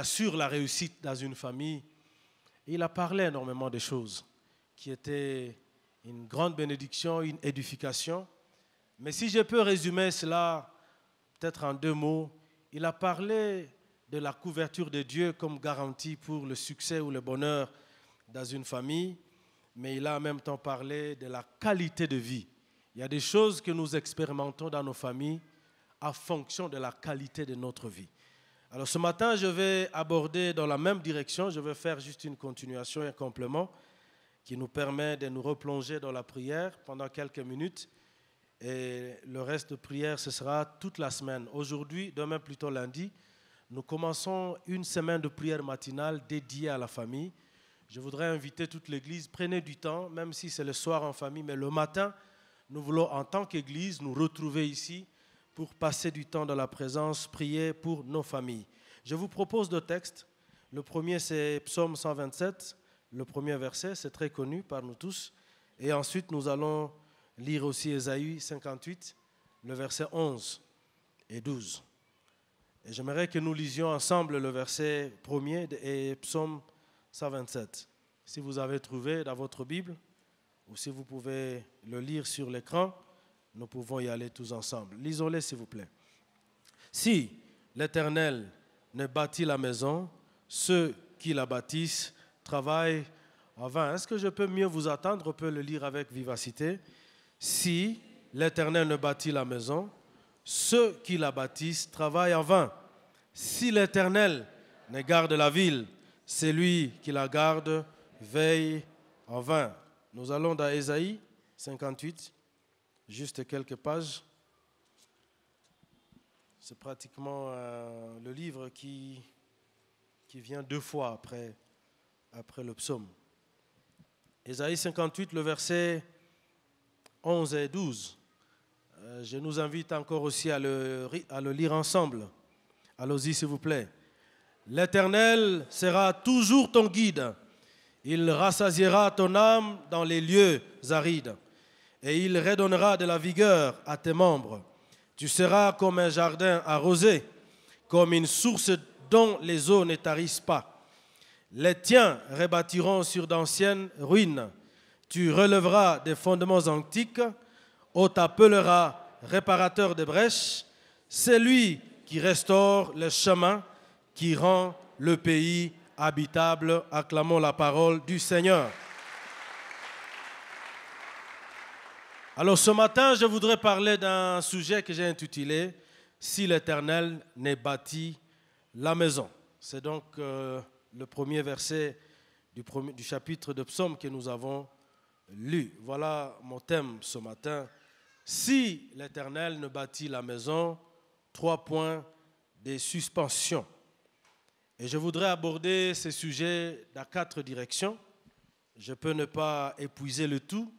assure la réussite dans une famille. il a parlé énormément de choses qui étaient une grande bénédiction, une édification. Mais si je peux résumer cela peut-être en deux mots, il a parlé de la couverture de Dieu comme garantie pour le succès ou le bonheur dans une famille, mais il a en même temps parlé de la qualité de vie. Il y a des choses que nous expérimentons dans nos familles à fonction de la qualité de notre vie. Alors ce matin, je vais aborder dans la même direction, je vais faire juste une continuation et un complément qui nous permet de nous replonger dans la prière pendant quelques minutes. Et le reste de prière, ce sera toute la semaine. Aujourd'hui, demain plutôt lundi, nous commençons une semaine de prière matinale dédiée à la famille. Je voudrais inviter toute l'Église, prenez du temps, même si c'est le soir en famille, mais le matin, nous voulons en tant qu'Église nous retrouver ici pour passer du temps dans la présence, prier pour nos familles. Je vous propose deux textes. Le premier, c'est Psaume 127, le premier verset, c'est très connu par nous tous. Et ensuite, nous allons lire aussi Ésaïe 58, le verset 11 et 12. Et j'aimerais que nous lisions ensemble le verset premier et Psaume 127. Si vous avez trouvé dans votre Bible, ou si vous pouvez le lire sur l'écran, nous pouvons y aller tous ensemble. lisons s'il vous plaît. Si l'Éternel ne bâtit la maison, ceux qui la bâtissent travaillent en vain. Est-ce que je peux mieux vous attendre On peut le lire avec vivacité. Si l'Éternel ne bâtit la maison, ceux qui la bâtissent travaillent en vain. Si l'Éternel ne garde la ville, celui qui la garde, veille en vain. Nous allons dans Ésaïe 58 juste quelques pages. C'est pratiquement euh, le livre qui, qui vient deux fois après, après le psaume. Ésaïe 58, le verset 11 et 12. Euh, je nous invite encore aussi à le, à le lire ensemble. Allons-y, s'il vous plaît. L'Éternel sera toujours ton guide. Il rassasiera ton âme dans les lieux arides et il redonnera de la vigueur à tes membres. Tu seras comme un jardin arrosé, comme une source dont les eaux ne tarissent pas. Les tiens rebâtiront sur d'anciennes ruines. Tu relèveras des fondements antiques. On t'appellera réparateur de brèches. C'est lui qui restaure le chemin, qui rend le pays habitable. Acclamons la parole du Seigneur. Alors ce matin, je voudrais parler d'un sujet que j'ai intitulé Si l'Éternel n'est bâti la maison. C'est donc euh, le premier verset du, du chapitre de Psaume que nous avons lu. Voilà mon thème ce matin. Si l'Éternel ne bâtit la maison, trois points des suspensions. Et je voudrais aborder ce sujet dans quatre directions. Je peux ne pas épuiser le tout,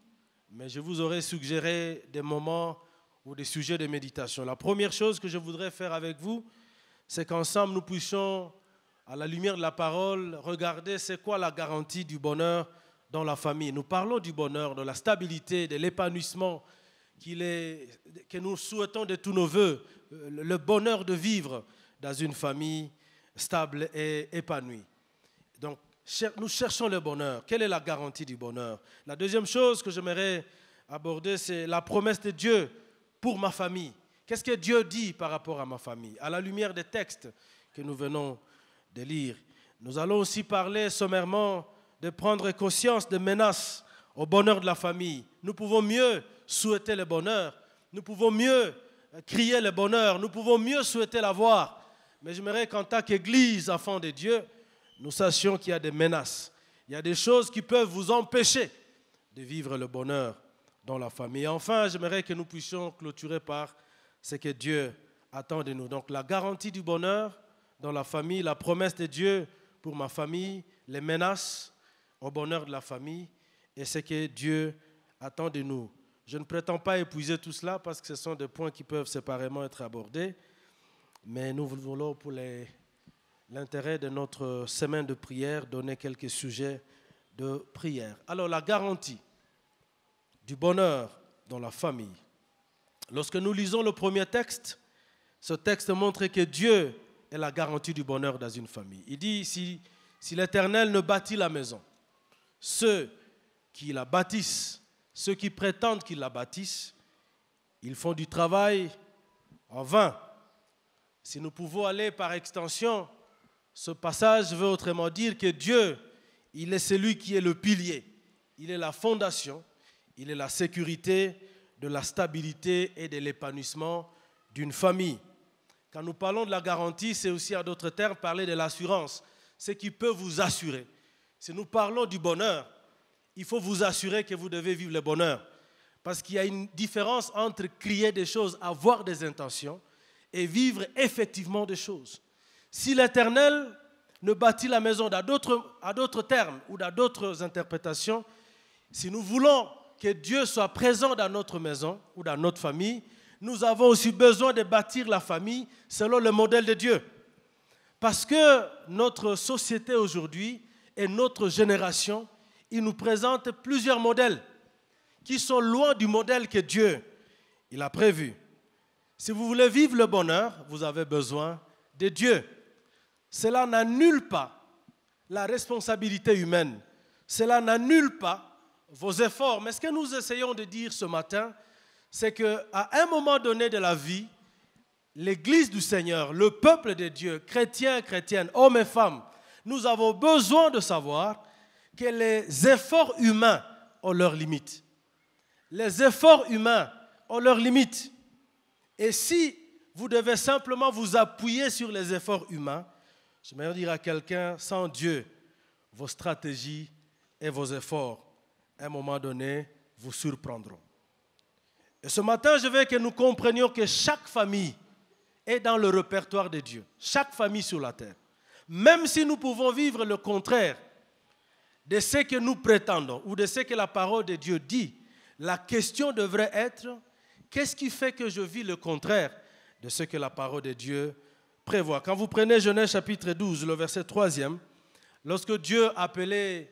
mais je vous aurais suggéré des moments ou des sujets de méditation. La première chose que je voudrais faire avec vous, c'est qu'ensemble nous puissions, à la lumière de la parole, regarder c'est quoi la garantie du bonheur dans la famille. Nous parlons du bonheur, de la stabilité, de l'épanouissement que nous souhaitons de tous nos voeux, le bonheur de vivre dans une famille stable et épanouie. Donc nous cherchons le bonheur. Quelle est la garantie du bonheur La deuxième chose que j'aimerais aborder, c'est la promesse de Dieu pour ma famille. Qu'est-ce que Dieu dit par rapport à ma famille À la lumière des textes que nous venons de lire. Nous allons aussi parler sommairement de prendre conscience des menaces au bonheur de la famille. Nous pouvons mieux souhaiter le bonheur. Nous pouvons mieux euh, crier le bonheur. Nous pouvons mieux souhaiter l'avoir. Mais j'aimerais qu'en tant qu'Église, enfant de Dieu, nous sachions qu'il y a des menaces, il y a des choses qui peuvent vous empêcher de vivre le bonheur dans la famille. enfin, j'aimerais que nous puissions clôturer par ce que Dieu attend de nous. Donc la garantie du bonheur dans la famille, la promesse de Dieu pour ma famille, les menaces au bonheur de la famille et ce que Dieu attend de nous. Je ne prétends pas épuiser tout cela parce que ce sont des points qui peuvent séparément être abordés, mais nous voulons pour les l'intérêt de notre semaine de prière, donner quelques sujets de prière. Alors la garantie du bonheur dans la famille. Lorsque nous lisons le premier texte, ce texte montre que Dieu est la garantie du bonheur dans une famille. Il dit si l'Éternel ne bâtit la maison, ceux qui la bâtissent, ceux qui prétendent qu'ils la bâtissent, ils font du travail en vain. Si nous pouvons aller par extension ce passage veut autrement dire que Dieu, il est celui qui est le pilier, il est la fondation, il est la sécurité, de la stabilité et de l'épanouissement d'une famille. Quand nous parlons de la garantie, c'est aussi à d'autres termes parler de l'assurance, ce qui peut vous assurer. Si nous parlons du bonheur, il faut vous assurer que vous devez vivre le bonheur. Parce qu'il y a une différence entre crier des choses, avoir des intentions, et vivre effectivement des choses. Si l'Éternel ne bâtit la maison, à d'autres termes ou dans d'autres interprétations, si nous voulons que Dieu soit présent dans notre maison ou dans notre famille, nous avons aussi besoin de bâtir la famille selon le modèle de Dieu. Parce que notre société aujourd'hui et notre génération, il nous présente plusieurs modèles qui sont loin du modèle que Dieu il a prévu. Si vous voulez vivre le bonheur, vous avez besoin de Dieu. Cela n'annule pas la responsabilité humaine. Cela n'annule pas vos efforts. Mais ce que nous essayons de dire ce matin, c'est qu'à un moment donné de la vie, l'Église du Seigneur, le peuple de Dieu, chrétiens, chrétiennes, hommes et femmes, nous avons besoin de savoir que les efforts humains ont leurs limites. Les efforts humains ont leurs limites. Et si vous devez simplement vous appuyer sur les efforts humains, je vais dire à quelqu'un, sans Dieu, vos stratégies et vos efforts, à un moment donné, vous surprendront. Et ce matin, je veux que nous comprenions que chaque famille est dans le répertoire de Dieu, chaque famille sur la terre. Même si nous pouvons vivre le contraire de ce que nous prétendons ou de ce que la parole de Dieu dit, la question devrait être, qu'est-ce qui fait que je vis le contraire de ce que la parole de Dieu dit prévoit. Quand vous prenez Genèse chapitre 12, le verset 3 lorsque Dieu appelait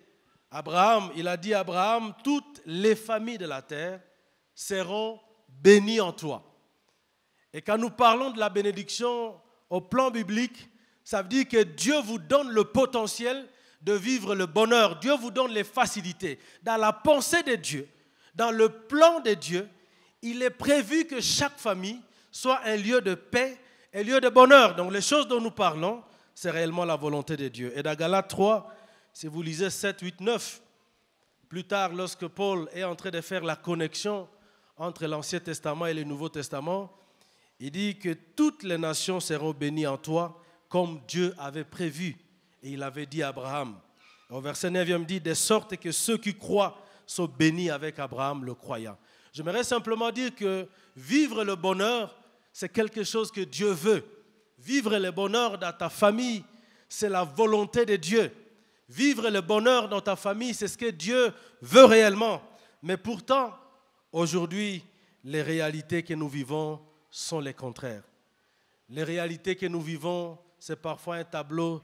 Abraham, il a dit Abraham, toutes les familles de la terre seront bénies en toi. Et quand nous parlons de la bénédiction au plan biblique, ça veut dire que Dieu vous donne le potentiel de vivre le bonheur. Dieu vous donne les facilités. Dans la pensée de Dieu, dans le plan de Dieu, il est prévu que chaque famille soit un lieu de paix, est lieu de bonheur. Donc les choses dont nous parlons, c'est réellement la volonté de Dieu. Et dans Galates 3, si vous lisez 7, 8, 9, plus tard, lorsque Paul est en train de faire la connexion entre l'Ancien Testament et le Nouveau Testament, il dit que toutes les nations seront bénies en toi, comme Dieu avait prévu. Et il avait dit à Abraham. Au verset 9, il me dit, de sorte que ceux qui croient sont bénis avec Abraham le croyant. J'aimerais simplement dire que vivre le bonheur, c'est quelque chose que Dieu veut. Vivre le bonheur dans ta famille, c'est la volonté de Dieu. Vivre le bonheur dans ta famille, c'est ce que Dieu veut réellement. Mais pourtant, aujourd'hui, les réalités que nous vivons sont les contraires. Les réalités que nous vivons, c'est parfois un tableau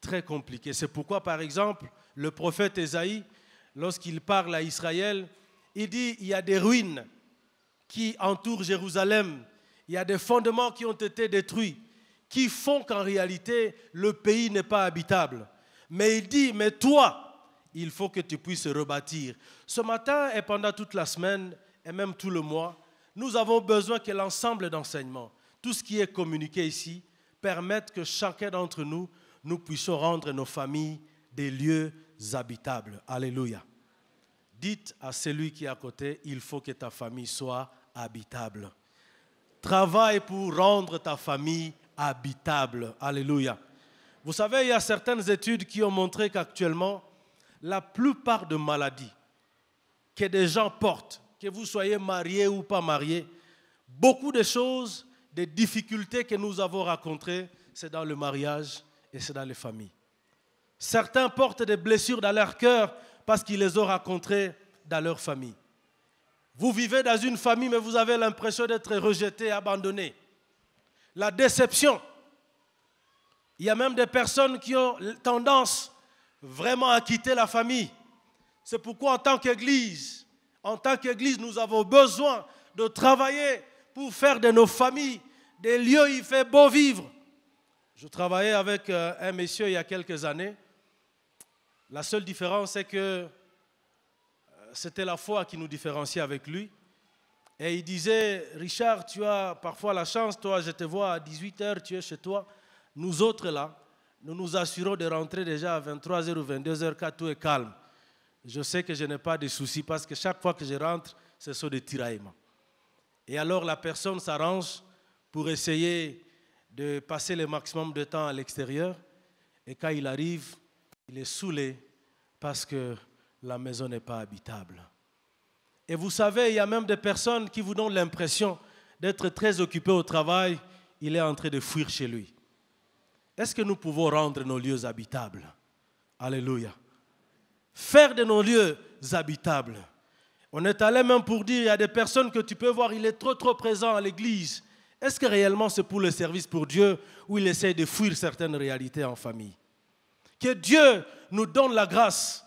très compliqué. C'est pourquoi, par exemple, le prophète Ésaïe, lorsqu'il parle à Israël, il dit, il y a des ruines qui entourent Jérusalem, il y a des fondements qui ont été détruits, qui font qu'en réalité, le pays n'est pas habitable. Mais il dit, mais toi, il faut que tu puisses rebâtir. Ce matin et pendant toute la semaine, et même tout le mois, nous avons besoin que l'ensemble d'enseignements, tout ce qui est communiqué ici, permette que chacun d'entre nous, nous puissions rendre nos familles des lieux habitables. Alléluia. Dites à celui qui est à côté, il faut que ta famille soit habitable. Travaille pour rendre ta famille habitable. Alléluia. Vous savez, il y a certaines études qui ont montré qu'actuellement, la plupart des maladies que des gens portent, que vous soyez marié ou pas marié, beaucoup de choses, des difficultés que nous avons rencontrées, c'est dans le mariage et c'est dans les familles. Certains portent des blessures dans leur cœur parce qu'ils les ont rencontrées dans leur famille. Vous vivez dans une famille, mais vous avez l'impression d'être rejeté, abandonné. La déception. Il y a même des personnes qui ont tendance vraiment à quitter la famille. C'est pourquoi en tant qu'Église, en tant qu'Église, nous avons besoin de travailler pour faire de nos familles des lieux où il fait beau vivre. Je travaillais avec euh, un monsieur il y a quelques années. La seule différence, c'est que c'était la foi qui nous différenciait avec lui. Et il disait, Richard, tu as parfois la chance, toi, je te vois à 18h, tu es chez toi. Nous autres, là, nous nous assurons de rentrer déjà à 23h ou 22h quand tout est calme. Je sais que je n'ai pas de soucis parce que chaque fois que je rentre, ce sont des tiraillements. Et alors la personne s'arrange pour essayer de passer le maximum de temps à l'extérieur. Et quand il arrive, il est saoulé parce que la maison n'est pas habitable. Et vous savez, il y a même des personnes qui vous donnent l'impression d'être très occupé au travail, il est en train de fuir chez lui. Est-ce que nous pouvons rendre nos lieux habitables Alléluia. Faire de nos lieux habitables. On est allé même pour dire, il y a des personnes que tu peux voir, il est trop trop présent à l'église. Est-ce que réellement c'est pour le service pour Dieu ou il essaie de fuir certaines réalités en famille Que Dieu nous donne la grâce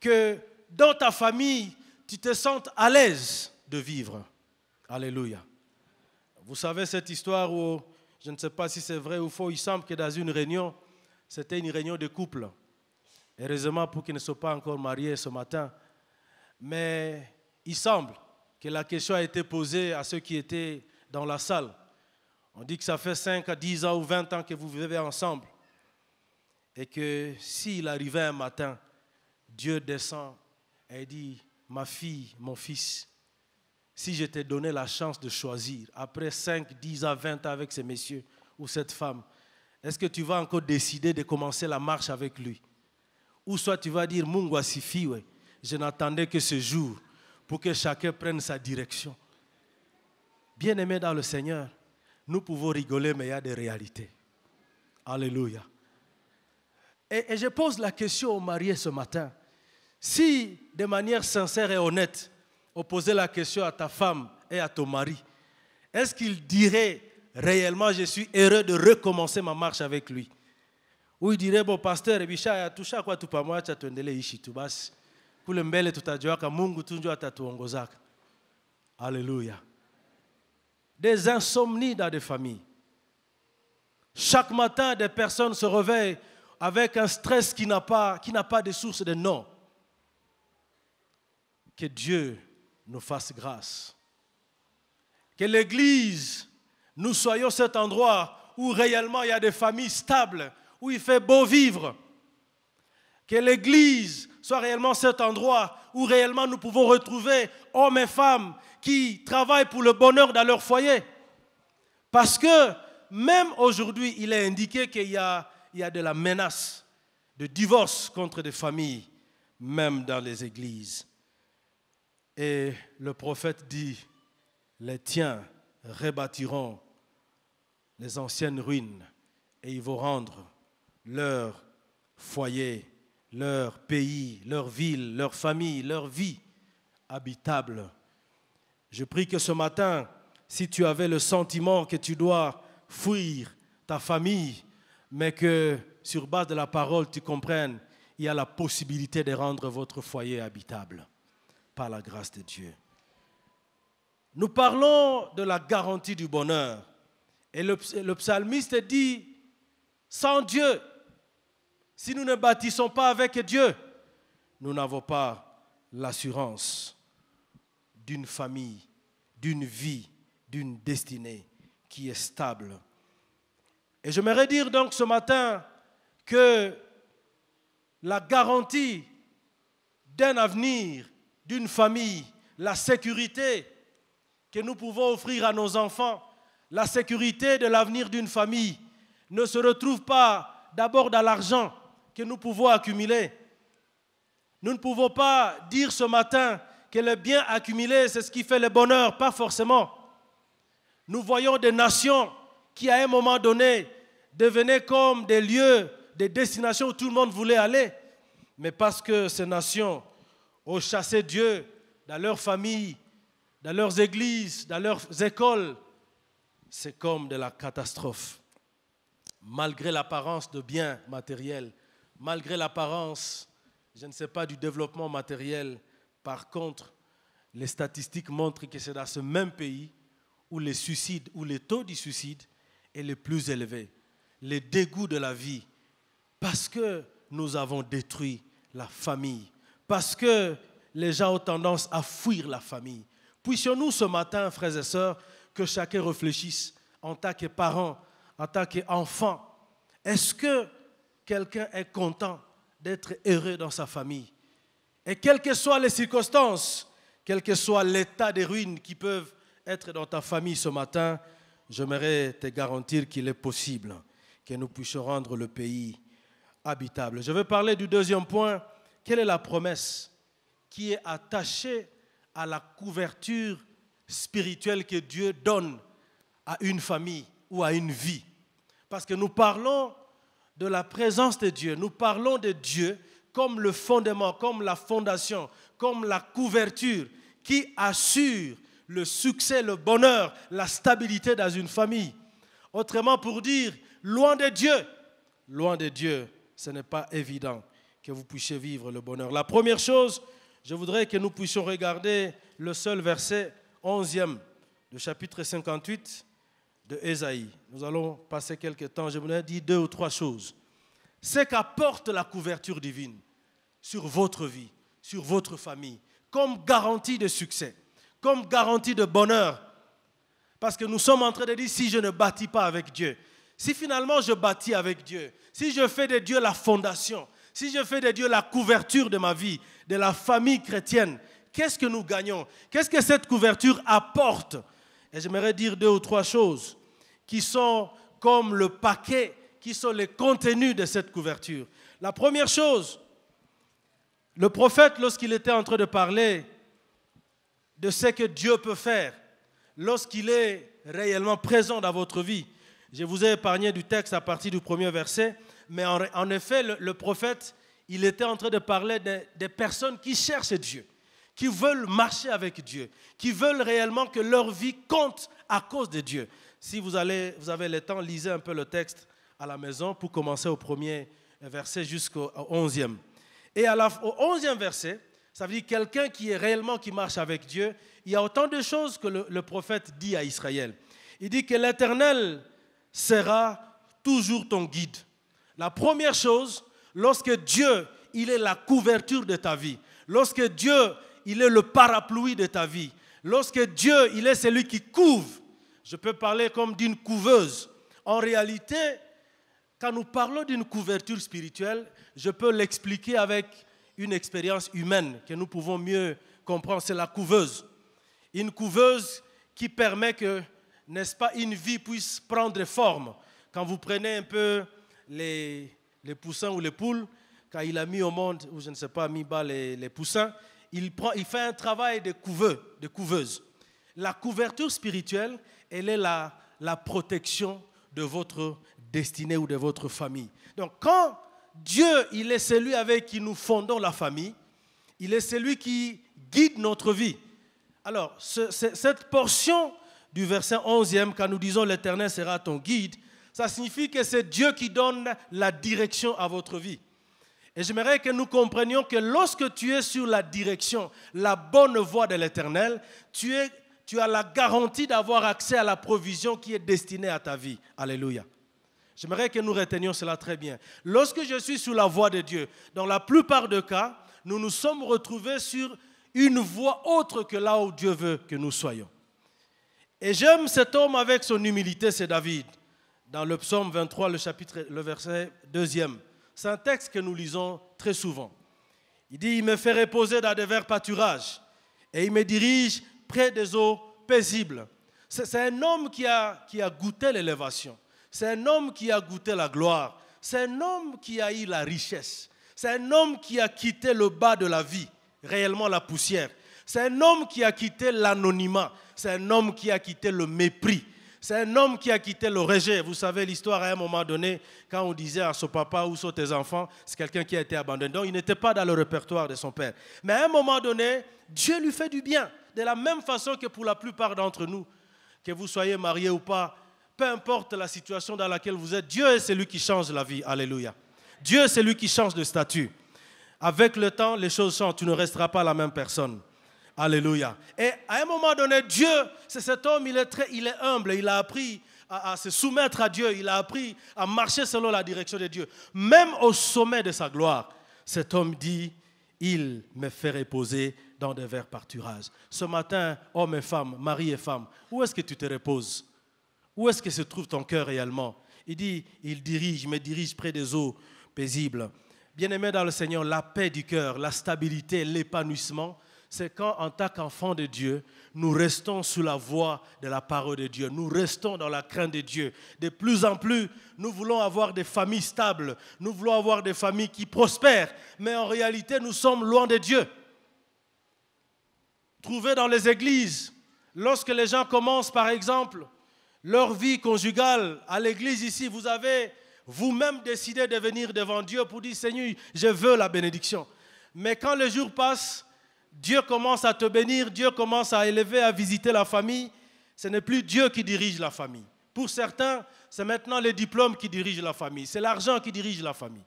que dans ta famille, tu te sentes à l'aise de vivre. Alléluia. Vous savez cette histoire où, je ne sais pas si c'est vrai ou faux, il semble que dans une réunion, c'était une réunion de couple. Heureusement pour qu'ils ne soient pas encore mariés ce matin. Mais il semble que la question a été posée à ceux qui étaient dans la salle. On dit que ça fait 5 à 10 ans ou 20 ans que vous vivez ensemble. Et que s'il arrivait un matin Dieu descend et dit, ma fille, mon fils, si je t'ai donné la chance de choisir, après 5, 10 à 20 ans avec ces messieurs ou cette femme, est-ce que tu vas encore décider de commencer la marche avec lui Ou soit tu vas dire, Mungwa je n'attendais que ce jour pour que chacun prenne sa direction. Bien-aimés dans le Seigneur, nous pouvons rigoler, mais il y a des réalités. Alléluia. et je pose la question aux mariés ce matin. Si, de manière sincère et honnête, on posait la question à ta femme et à ton mari, est-ce qu'il dirait réellement, je suis heureux de recommencer ma marche avec lui Ou il dirait, bon, pasteur, Ebisha, eh quoi tu moi, tu ishi, tu mungu Alléluia. Des insomnies dans des familles. Chaque matin, des personnes se réveillent avec un stress qui n'a pas, qui n'a pas de source de nom que Dieu nous fasse grâce. Que l'Église, nous soyons cet endroit où réellement il y a des familles stables, où il fait beau vivre. Que l'Église soit réellement cet endroit où réellement nous pouvons retrouver hommes et femmes qui travaillent pour le bonheur dans leur foyer. Parce que même aujourd'hui, il est indiqué qu'il y a, y a de la menace de divorce contre des familles, même dans les églises. Et le prophète dit, les tiens rebâtiront les anciennes ruines et ils vont rendre leur foyer, leur pays, leur ville, leur famille, leur vie habitable. Je prie que ce matin, si tu avais le sentiment que tu dois fuir ta famille, mais que sur base de la parole, tu comprennes, il y a la possibilité de rendre votre foyer habitable par la grâce de Dieu. Nous parlons de la garantie du bonheur. Et le, psalmiste dit, sans Dieu, si nous ne bâtissons pas avec Dieu, nous n'avons pas l'assurance d'une famille, d'une vie, d'une destinée qui est stable. Et je dire donc ce matin que la garantie d'un avenir d'une famille, la sécurité que nous pouvons offrir à nos enfants, la sécurité de l'avenir d'une famille ne se retrouve pas d'abord dans l'argent que nous pouvons accumuler. Nous ne pouvons pas dire ce matin que le bien accumulé, c'est ce qui fait le bonheur, pas forcément. Nous voyons des nations qui, à un moment donné, devenaient comme des lieux, des destinations où tout le monde voulait aller, mais parce que ces nations ont chassé Dieu dans leurs familles, dans leurs églises, dans leurs écoles, c'est comme de la catastrophe. Malgré l'apparence de biens matériels, malgré l'apparence, je ne sais pas, du développement matériel, par contre, les statistiques montrent que c'est dans ce même pays où les suicides, où le taux du suicide est le plus élevé, le dégoût de la vie, parce que nous avons détruit la famille, parce que les gens ont tendance à fuir la famille. Puissions-nous ce matin, frères et sœurs, que chacun réfléchisse en tant que parent, en tant qu'enfant. Est-ce que quelqu'un est content d'être heureux dans sa famille Et quelles que soient les circonstances, quel que soit l'état des ruines qui peuvent être dans ta famille ce matin, j'aimerais te garantir qu'il est possible que nous puissions rendre le pays habitable. Je vais parler du deuxième point, quelle est la promesse qui est attachée à la couverture spirituelle que Dieu donne à une famille ou à une vie Parce que nous parlons de la présence de Dieu, nous parlons de Dieu comme le fondement, comme la fondation, comme la couverture qui assure le succès, le bonheur, la stabilité dans une famille. Autrement pour dire, loin de Dieu, loin de Dieu, ce n'est pas évident que vous puissiez vivre le bonheur. La première chose, je voudrais que nous puissions regarder le seul verset 11e du chapitre 58 de Esaïe. Nous allons passer quelques temps, je voudrais dire deux ou trois choses. C'est qu'apporte la couverture divine sur votre vie, sur votre famille, comme garantie de succès, comme garantie de bonheur. Parce que nous sommes en train de dire, si je ne bâtis pas avec Dieu, si finalement je bâtis avec Dieu, si je fais de Dieu la fondation, si je fais de Dieu la couverture de ma vie, de la famille chrétienne, qu'est-ce que nous gagnons Qu'est-ce que cette couverture apporte Et j'aimerais dire deux ou trois choses qui sont comme le paquet, qui sont les contenus de cette couverture. La première chose, le prophète, lorsqu'il était en train de parler de ce que Dieu peut faire, lorsqu'il est réellement présent dans votre vie, je vous ai épargné du texte à partir du premier verset, mais en, effet, le, prophète, il était en train de parler des, personnes qui cherchent Dieu, qui veulent marcher avec Dieu, qui veulent réellement que leur vie compte à cause de Dieu. Si vous, allez, vous avez le temps, lisez un peu le texte à la maison pour commencer au premier verset jusqu'au onzième. Et à la, au onzième verset, ça veut dire quelqu'un qui est réellement, qui marche avec Dieu, il y a autant de choses que le prophète dit à Israël. Il dit que l'Éternel sera toujours ton guide. La première chose, lorsque Dieu, il est la couverture de ta vie, lorsque Dieu, il est le parapluie de ta vie, lorsque Dieu, il est celui qui couvre, je peux parler comme d'une couveuse. En réalité, quand nous parlons d'une couverture spirituelle, je peux l'expliquer avec une expérience humaine que nous pouvons mieux comprendre, c'est la couveuse. Une couveuse qui permet que, n'est-ce pas, une vie puisse prendre forme. Quand vous prenez un peu les, les poussins ou les poules, quand il a mis au monde, ou je ne sais pas, mis bas les, poussins, il, prend, il fait un travail de de couveuse. La couverture spirituelle, elle est la, la protection de votre destinée ou de votre famille. Donc quand Dieu, il est celui avec qui nous fondons la famille, il est celui qui guide notre vie. Alors, cette portion du verset 11e, quand nous disons l'Éternel sera ton guide, ça signifie que c'est Dieu qui donne la direction à votre vie. Et j'aimerais que nous comprenions que lorsque tu es sur la direction, la bonne voie de l'Éternel, tu, tu as la garantie d'avoir accès à la provision qui est destinée à ta vie. Alléluia. J'aimerais que nous retenions cela très bien. Lorsque je suis sur la voie de Dieu, dans la plupart des cas, nous nous sommes retrouvés sur une voie autre que là où Dieu veut que nous soyons. Et j'aime cet homme avec son humilité, c'est David dans le psaume 23, le chapitre, le verset 2 C'est un texte que nous lisons très souvent. Il dit, il me fait reposer dans des verts pâturages et il me dirige près des eaux paisibles. C'est un homme qui a goûté l'élévation. C'est un homme qui a goûté la gloire. C'est un homme qui a eu la richesse. C'est un homme qui a quitté le bas de la vie, réellement la poussière. C'est un homme qui a quitté l'anonymat. C'est un homme qui a quitté le mépris. C'est un homme qui a quitté le rejet. Vous savez l'histoire à un moment donné, quand on disait à son papa où sont tes enfants, c'est quelqu'un qui a été abandonné. Donc il n'était pas dans le répertoire de son père. Mais à un moment donné, Dieu lui fait du bien. De la même façon que pour la plupart d'entre nous, que vous soyez mariés ou pas, peu importe la situation dans laquelle vous êtes, Dieu est celui qui change la vie. Alléluia. Dieu est celui qui change de statut. Avec le temps, les choses changent. Tu ne resteras pas la même personne. Alléluia. Et à un moment donné, Dieu, c'est cet homme, il est, très, il est humble, il a appris à, se soumettre à Dieu, il a appris à marcher selon la direction de Dieu. Même au sommet de sa gloire, cet homme dit, il me fait reposer dans des verts pâturages. Ce matin, homme et femme, mari et femme, où est-ce que tu te reposes Où est-ce que se trouve ton cœur réellement Il dit, il dirige, me dirige près des eaux paisibles. Bien-aimé dans le Seigneur, la paix du cœur, la stabilité, l'épanouissement, c'est quand, en tant qu'enfant de Dieu, nous restons sous la voie de la parole de Dieu. Nous restons dans la crainte de Dieu. De plus en plus, nous voulons avoir des familles stables. Nous voulons avoir des familles qui prospèrent. Mais en réalité, nous sommes loin de Dieu. Trouvez dans les églises, lorsque les gens commencent, par exemple, leur vie conjugale à l'église ici, vous avez vous-même décidé de venir devant Dieu pour dire, Seigneur, je veux la bénédiction. Mais quand les jours passent, Dieu commence à te bénir, Dieu commence à élever, à visiter la famille. Ce n'est plus Dieu qui dirige la famille. Pour certains, c'est maintenant les diplômes qui dirigent la famille, c'est l'argent qui dirige la famille.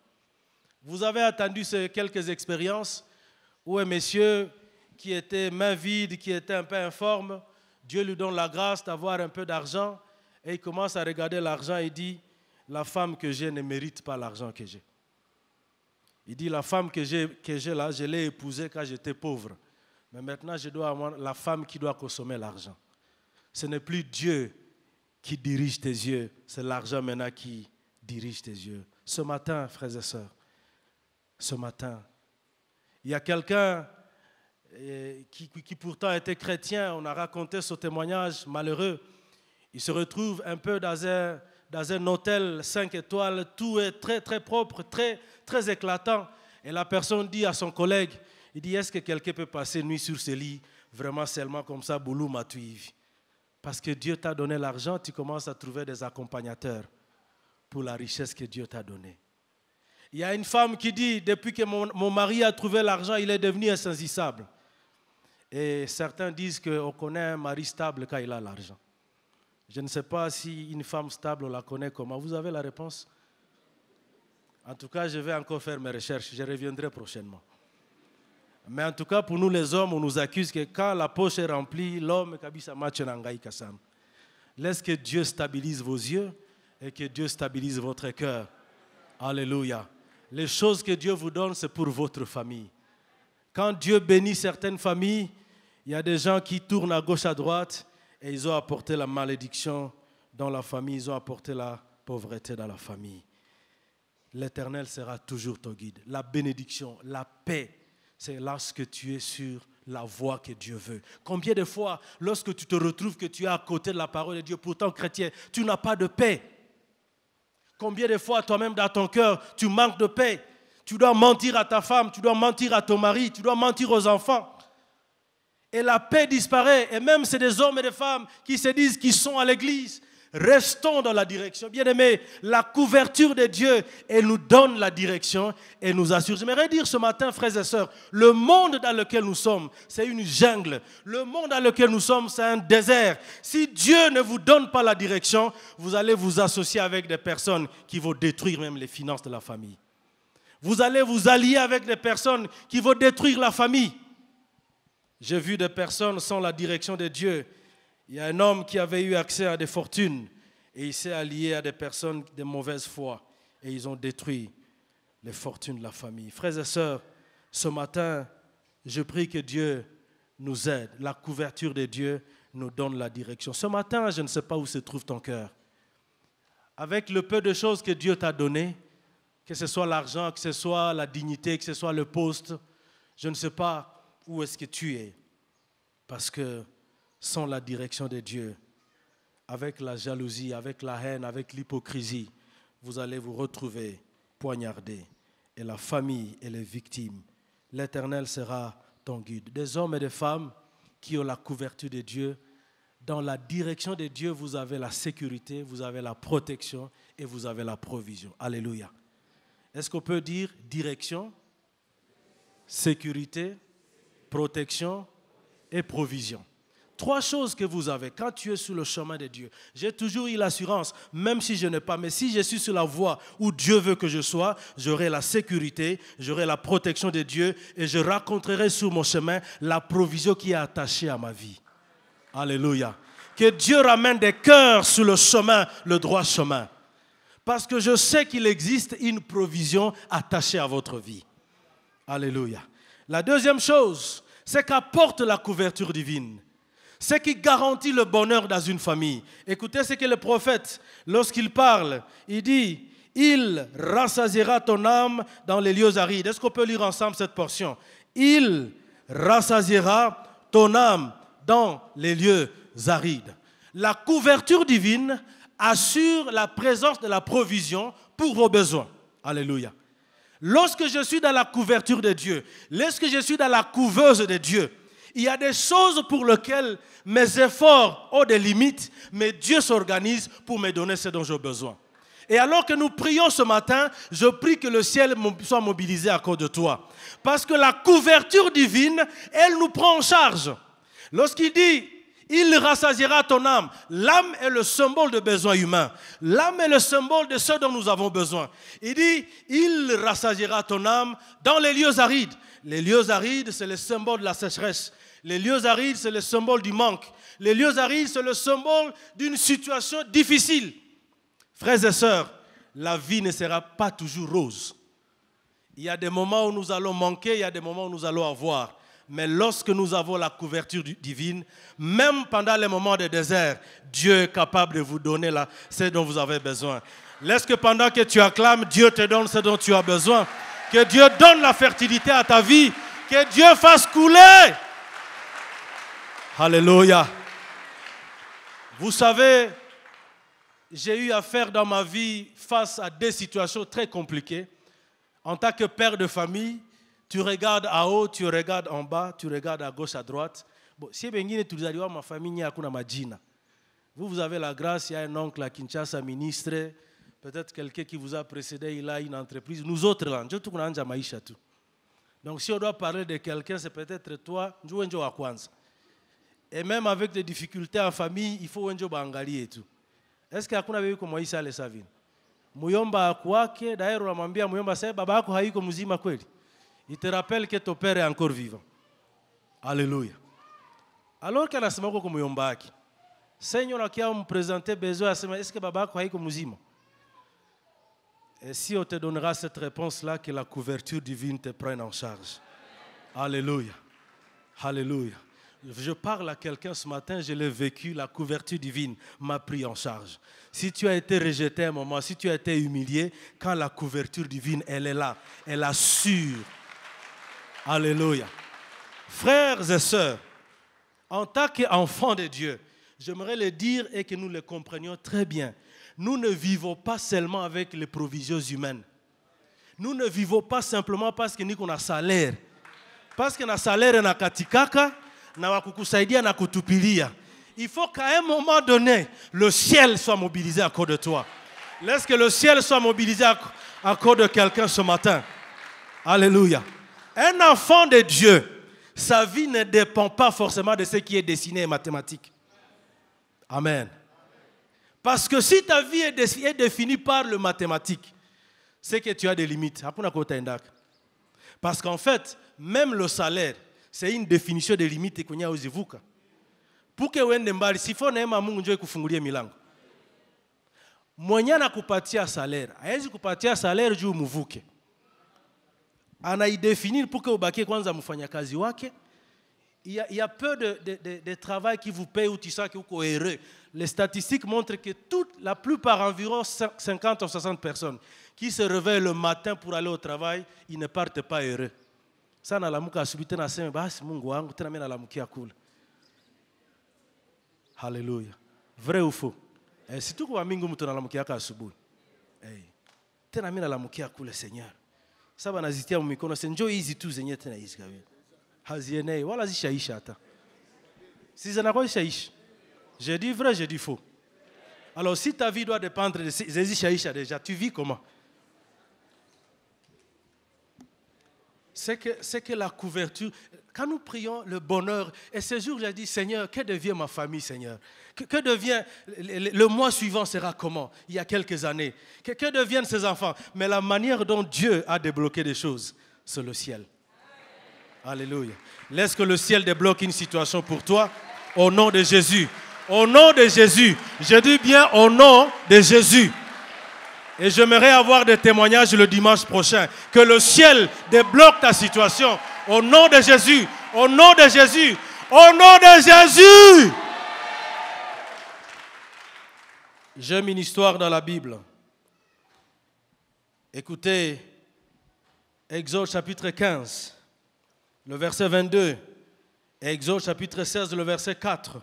Vous avez attendu ces quelques expériences où un monsieur qui était main vide, qui était un peu informe, Dieu lui donne la grâce d'avoir un peu d'argent et il commence à regarder l'argent et dit, la femme que j'ai ne mérite pas l'argent que j'ai. Il dit, la femme que j'ai, là, je l'ai épousée quand j'étais pauvre. Mais maintenant, je dois avoir la femme qui doit consommer l'argent. Ce n'est plus Dieu qui dirige tes yeux, c'est l'argent maintenant qui dirige tes yeux. Ce matin, frères et sœurs, ce matin, il y a quelqu'un eh, qui, qui, pourtant était chrétien, on a raconté ce témoignage malheureux. Il se retrouve un peu dans un, dans un hôtel 5 étoiles, tout est très très propre, très très éclatant. Et la personne dit à son collègue, il dit, est-ce que quelqu'un peut passer nuit sur ce lit, vraiment seulement comme ça, Boulou m'a Parce que Dieu t'a donné l'argent, tu commences à trouver des accompagnateurs pour la richesse que Dieu t'a donnée. Il y a une femme qui dit, depuis que mon, mon mari a trouvé l'argent, il est devenu insaisissable. Et certains disent qu'on connaît un mari stable quand il a l'argent. Je ne sais pas si une femme stable, on la connaît comment. Vous avez la réponse En tout cas, je vais encore faire mes recherches. Je reviendrai prochainement. Mais en tout cas, pour nous les hommes, on nous accuse que quand la poche est remplie, l'homme Laisse que Dieu stabilise vos yeux et que Dieu stabilise votre cœur. Alléluia. Les choses que Dieu vous donne, c'est pour votre famille. Quand Dieu bénit certaines familles, il y a des gens qui tournent à gauche, à droite et ils ont apporté la malédiction dans la famille, ils ont apporté la pauvreté dans la famille. L'Éternel sera toujours ton guide. La bénédiction, la paix, c'est lorsque tu es sur la voie que Dieu veut. Combien de fois, lorsque tu te retrouves que tu es à côté de la parole de Dieu, pourtant chrétien, tu n'as pas de paix Combien de fois, toi-même, dans ton cœur, tu manques de paix Tu dois mentir à ta femme, tu dois mentir à ton mari, tu dois mentir aux enfants et la paix disparaît. Et même c'est des hommes et des femmes qui se disent qu'ils sont à l'église. Restons dans la direction. bien aimé, la couverture de Dieu, elle nous donne la direction et nous assure. J'aimerais dire ce matin, frères et sœurs, le monde dans lequel nous sommes, c'est une jungle. Le monde dans lequel nous sommes, c'est un désert. Si Dieu ne vous donne pas la direction, vous allez vous associer avec des personnes qui vont détruire même les finances de la famille. Vous allez vous allier avec des personnes qui vont détruire la famille. J'ai vu des personnes sans la direction de Dieu. Il y a un homme qui avait eu accès à des fortunes et il s'est allié à des personnes de mauvaise foi et ils ont détruit les fortunes de la famille. Frères et sœurs, ce matin, je prie que Dieu nous aide. La couverture de Dieu nous donne la direction. Ce matin, je ne sais pas où se trouve ton cœur. Avec le peu de choses que Dieu t'a donné, que ce soit l'argent, que ce soit la dignité, que ce soit le poste, je ne sais pas où est-ce que tu es. Parce que sans la direction de Dieu, avec la jalousie, avec la haine, avec l'hypocrisie, vous allez vous retrouver poignardés. Et la famille et les victimes. L'Éternel sera ton guide. Des hommes et des femmes qui ont la couverture de Dieu. Dans la direction de Dieu, vous avez la sécurité, vous avez la protection et vous avez la provision. Alléluia. Est-ce qu'on peut dire direction, sécurité, protection et provision. Trois choses que vous avez quand tu es sur le chemin de Dieu. J'ai toujours eu l'assurance, même si je n'ai pas, mais si je suis sur la voie où Dieu veut que je sois, j'aurai la sécurité, j'aurai la protection de Dieu et je raconterai sur mon chemin la provision qui est attachée à ma vie. Alléluia. Que Dieu ramène des cœurs sur le chemin, le droit chemin. Parce que je sais qu'il existe une provision attachée à votre vie. Alléluia. La deuxième chose, c'est qu'apporte la couverture divine. C'est qui garantit le bonheur dans une famille. Écoutez ce que le prophète, lorsqu'il parle, il dit, il rassasiera ton âme dans les lieux arides. Est-ce qu'on peut lire ensemble cette portion Il rassasiera ton âme dans les lieux arides. La couverture divine assure la présence de la provision pour vos besoins. Alléluia. Lorsque je suis dans la couverture de Dieu, lorsque je suis dans la couveuse de Dieu, il y a des choses pour lesquelles mes efforts ont des limites, mais Dieu s'organise pour me donner ce dont j'ai besoin. Et alors que nous prions ce matin, je prie que le ciel soit mobilisé à cause de toi. Parce que la couverture divine, elle nous prend en charge. Lorsqu'il dit il rassasiera ton âme. L'âme est le symbole de besoins humains. L'âme est le symbole de ce dont nous avons besoin. Il dit, il rassasiera ton âme dans les lieux arides. Les lieux arides, c'est le symbole de la sécheresse. Les lieux arides, c'est le symbole du manque. Les lieux arides, c'est le symbole d'une situation difficile. Frères et sœurs, la vie ne sera pas toujours rose. Il y a des moments où nous allons manquer, il y a des moments où nous allons avoir. Mais lorsque nous avons la couverture divine, même pendant les moments de désert, Dieu est capable de vous donner ce dont vous avez besoin. Laisse que pendant que tu acclames, Dieu te donne ce dont tu as besoin. Que Dieu donne la fertilité à ta vie. Que Dieu fasse couler. Alléluia. Vous savez, j'ai eu affaire dans ma vie face à des situations très compliquées. En tant que père de famille, tu regardes à haut, tu regardes en bas, tu regardes à gauche, à droite. Bon, si bengine tulizaliwa Vous, vous avez la grâce, il y a un oncle à Kinshasa, ministre, peut-être quelqu'un qui vous a précédé, il a une entreprise. Nous autres, là, nous avons maisha tout. Donc si on doit parler de quelqu'un, c'est peut-être toi, Njo Et même avec des difficultés en famille, il faut à Bangali et tout. Est-ce qu'il y a quelqu'un qui a Moïse à Muyomba kwake, d'ailleurs, on m'a Muyomba, baba haiko mzima kweli il te rappelle que ton père est encore vivant. Alléluia. Alors Seigneur, qui a présenté besoin à ce semaine. est-ce que baba comme ça? Et si on te donnera cette réponse-là, que la couverture divine te prenne en charge. Alléluia. Alléluia. Je parle à quelqu'un ce matin, je l'ai vécu, la couverture divine m'a pris en charge. Si tu as été rejeté un moment, si tu as été humilié, quand la couverture divine, elle est là, elle assure Alléluia. Frères et sœurs, en tant qu'enfants de Dieu, j'aimerais le dire et que nous le comprenions très bien. Nous ne vivons pas seulement avec les provisions humaines. Nous ne vivons pas simplement parce que nous avons un salaire. Parce que notre salaire est katikaka, na wakukusaidia na kutupilia. Il faut qu'à un moment donné, le ciel soit mobilisé à cause de toi. Laisse que le ciel soit mobilisé à cause de quelqu'un ce matin. Alléluia. Un enfant de Dieu, sa vie ne dépend pas forcément de ce qui est dessiné en mathématique. Amen. Parce que si ta vie est, définie par le mathématique, c'est que tu as des limites. Parce qu'en fait, même le salaire, c'est une définition des limites qu'on a aux Pour que wende mbali, sifo neema Mungu njoo ikufungulie milango. Mwenye kupatia salaire, hawezi kupatia salaire juu mvuke anaidefinir pour que ubakie kwanza mfanyakazi wake il y, a, il y a peu de, de, de, de travail qui vous paye ou tu sens que vous heureux. Les statistiques montrent que toute, la plupart, environ 50 ou 60 personnes qui se réveillent le matin pour aller au travail, ils ne partent pas heureux. Ça, na la muka subite na sema basi Mungu wangu tena mimi nalamukia kule. Alléluia. Vrai ou faux? Eh, si tuko wa la mtu nalamukia asubuhi. Eh. Tena mimi nalamukia kule Seigneur saba wanazitia mikono sasa njoo hizi tu zenyewe tena hizi kabisa hazienei wala zishaisha hata si zinakuwa zishaisha je dis vrai je dis faux alors si ta vie doit dépendre de ces zishaisha déjà tu vis comment c'est que, que la couverture, quand nous prions le bonheur, et ce jour, j'ai dit, Seigneur, que devient ma famille, Seigneur que, devient, le, mois suivant sera comment Il y a quelques années. Que, que deviennent ces enfants Mais la manière dont Dieu a débloqué des choses, c'est le ciel. Alléluia. Laisse que le ciel débloque une situation pour toi. Au nom de Jésus. Au nom de Jésus. Je dis bien au nom de Jésus. Et j'aimerais avoir des témoignages le dimanche prochain. Que le ciel débloque ta situation au nom de Jésus. Au nom de Jésus. Au nom de Jésus. J'aime une histoire dans la Bible. Écoutez, Exode chapitre 15, le verset 22. Et Exode chapitre 16, le verset 4.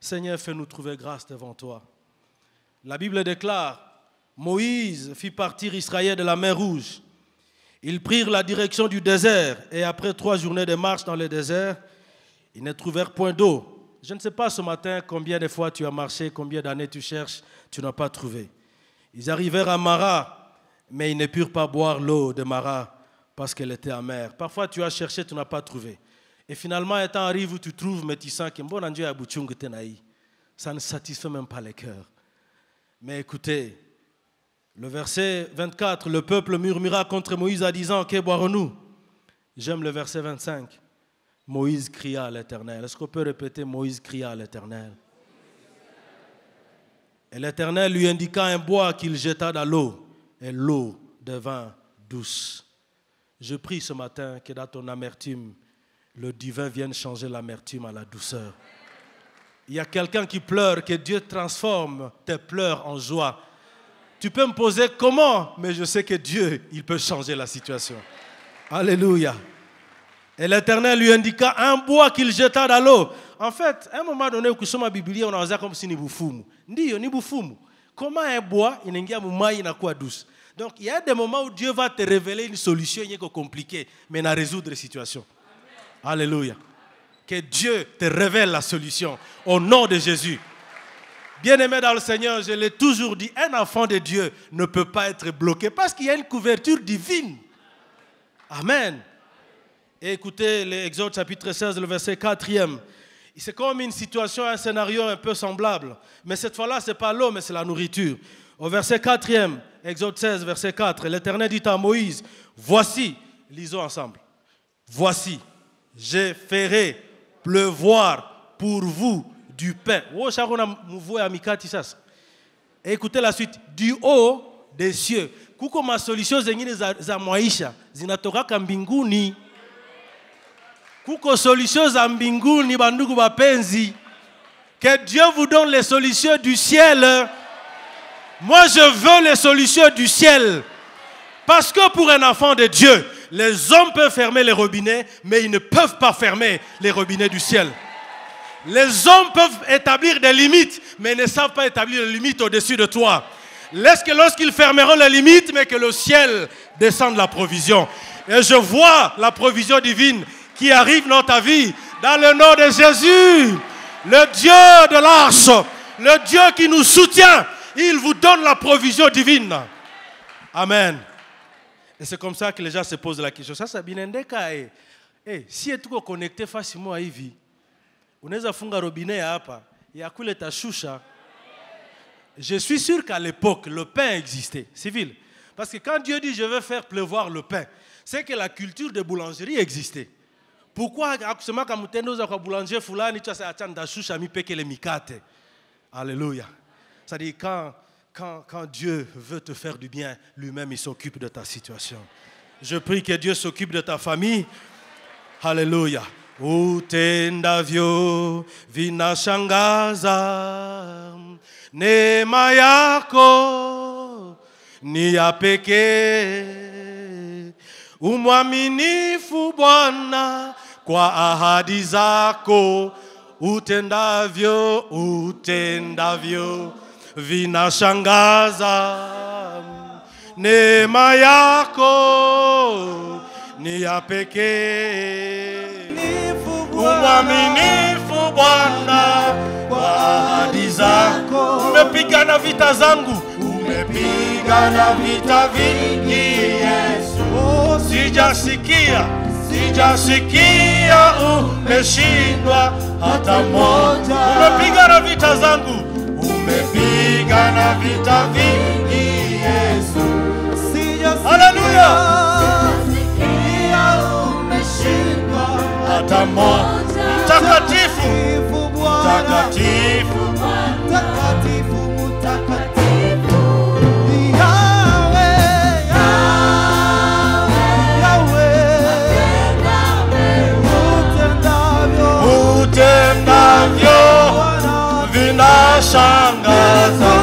Seigneur, fais-nous trouver grâce devant toi. La Bible déclare, Moïse fit partir Israël de la mer Rouge ils prirent la direction du désert et après trois journées de marche dans le désert, ils ne trouvèrent point d'eau. Je ne sais pas ce matin combien de fois tu as marché, combien d'années tu cherches, tu n'as pas trouvé. Ils arrivèrent à Mara, mais ils ne purent pas boire l'eau de Mara parce qu'elle était amère. Parfois tu as cherché, tu n'as pas trouvé. Et finalement, étant arrive où tu trouves, mais tu sens que bon Dieu ça ne satisfait même pas les cœur. Mais écoutez, le verset 24, le peuple murmura contre Moïse en disant, que boirons-nous J'aime le verset 25. Moïse cria à l'Éternel. Est-ce qu'on peut répéter Moïse cria à l'Éternel Et l'Éternel lui indiqua un bois qu'il jeta dans l'eau, et l'eau devint douce. Je prie ce matin que dans ton amertume, le divin vienne changer l'amertume à la douceur. Il y a quelqu'un qui pleure, que Dieu transforme tes pleurs en joie tu peux me poser comment, mais je sais que Dieu, il peut changer la situation. Alléluia. Et l'Éternel lui indiqua un bois qu'il jeta dans l'eau. En fait, à un moment donné, on a unaanza comme si Ndiyo, nibufumu Comment un bois mumai douce. Donc, il y a des moments où Dieu va te révéler une solution compliquée, mais à résoudre situation. situation. Alléluia. Que Dieu te révèle la solution au nom de Jésus. Bien-aimé dans le Seigneur, je l'ai toujours dit, un enfant de Dieu ne peut pas être bloqué parce qu'il y a une couverture divine. Amen. Et écoutez l'Exode chapitre 16, le verset 4e. C'est comme une situation, un scénario un peu semblable. Mais cette fois-là, ce n'est pas l'eau, mais c'est la nourriture. Au verset 4e, Exode 16, verset 4, l'Éternel dit à Moïse, voici, lisons ensemble, voici, je ferai pleuvoir pour vous du pain. Écoutez la suite. Du haut des cieux. Que Dieu vous donne les solutions du ciel. Moi, je veux les solutions du ciel. Parce que pour un enfant de Dieu, les hommes peuvent fermer les robinets, mais ils ne peuvent pas fermer les robinets du ciel. Les hommes peuvent établir des limites, mais ne savent pas établir les limites au-dessus de toi. Laisse que lorsqu'ils fermeront les limites, mais que le ciel descende la provision. Et je vois la provision divine qui arrive dans ta vie, dans le nom de Jésus, le Dieu de l'arche, le Dieu qui nous soutient, il vous donne la provision divine. Amen. Et c'est comme ça que les gens se posent la question. Ça, bien Ndeka, eh, eh, si tu es connecté facilement à Ivy, je suis sûr qu'à l'époque le pain existait civil parce que quand Dieu dit je veux faire pleuvoir le pain c'est que la culture de boulangerie existait pourquoi alléluia ça dit quand quand, quand Dieu veut te faire du bien, lui-même, il s'occupe de ta situation. Je prie que Dieu s'occupe de ta famille. Alléluia. utendavyo vinashangaza. Neema yako ni ya pekee. Umwaminifu Bwana kwa ahadi zako, utendavyo utendavyo vinashangaza. Neema yako ni ya pekee Uaminifu Bwana kwa ahadi zako. Umepigana vita zangu, umepigana vita vingi Yesu. Sijasikia, sijasikia umeshindwa hata moja. Umepigana vita zangu, umepigana vita vingi Yesu. Haleluya! hata moja. Mtakatifu, mtakatifu, mtakatifu, mtakatifu Yawe, Yawe, utendavyo, utendavyo vinashangaza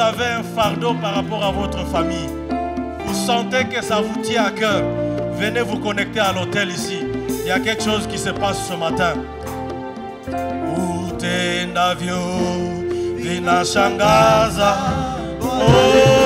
avez un fardeau par rapport à votre famille, vous sentez que ça vous tient à cœur, venez vous connecter à l'hôtel ici. Il y a quelque chose qui se passe ce matin. oh.